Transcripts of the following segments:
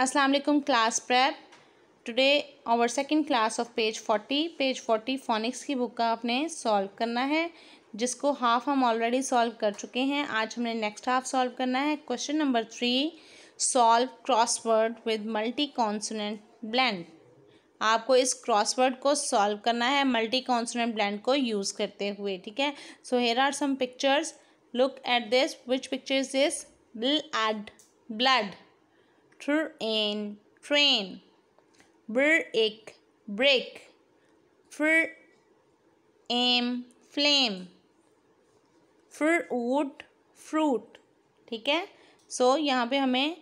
Aslam class prep today our second class of page forty page forty phonics की book का आपने solve करना है जिसको हाफ हम ऑलरेडी सॉल्व कर चुके हैं आज हमने नेक्स्ट हाफ सॉल्व करना है question number three solve crossword with multi consonant blend आपको इस क्रॉसवर्ड को सॉल्व करना है मल्टी कॉन्सोनेंट ब्लैंड को यूज़ करते हुए ठीक है so here are some pictures look at this which pictures is bl एड blood train br break break fr एम फ्लेम फ्र वुड फ्रूट ठीक है सो so, यहाँ पे हमें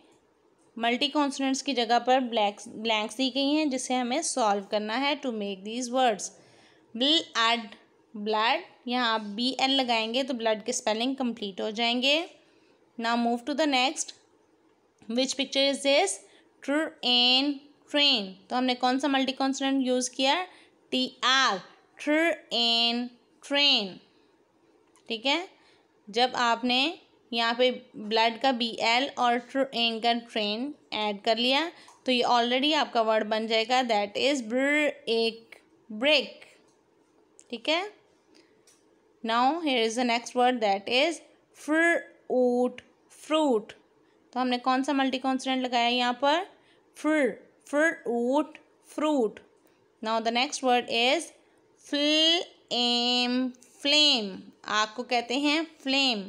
मल्टी कॉन्सनेंट्स की जगह पर ब्लैक्स ब्लैंक्स दी गई हैं जिसे हमें सॉल्व करना है to make these words bl एड ब्लड यहाँ आप बी एल लगाएंगे तो ब्लड के स्पेलिंग कंप्लीट हो जाएंगे ना move to the next which picture is this tr एन ट्रेन तो हमने कौन सा मल्टी कॉन्सनेंट यूज़ किया टी आर ट्रू एन ट्रेन ठीक है जब आपने यहाँ पे ब्लड का बी एल और ट्रू एन का ट्रेन ऐड कर लिया तो ये ऑलरेडी आपका वर्ड बन जाएगा दैट इज़ एक ब्रेक ठीक है now here is the next word that is fruit fruit तो हमने कौन सा मल्टी कॉन्सनेंट लगाया यहाँ पर fr fruit fruit now the next word is एम फ्लेम आग को कहते हैं फ्लेम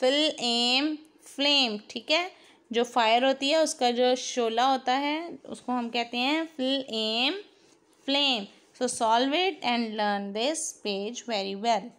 फिल एम फ्लेम ठीक है जो फायर होती है उसका जो शोला होता है उसको हम कहते हैं फिल एम flame so solve it and learn this page very well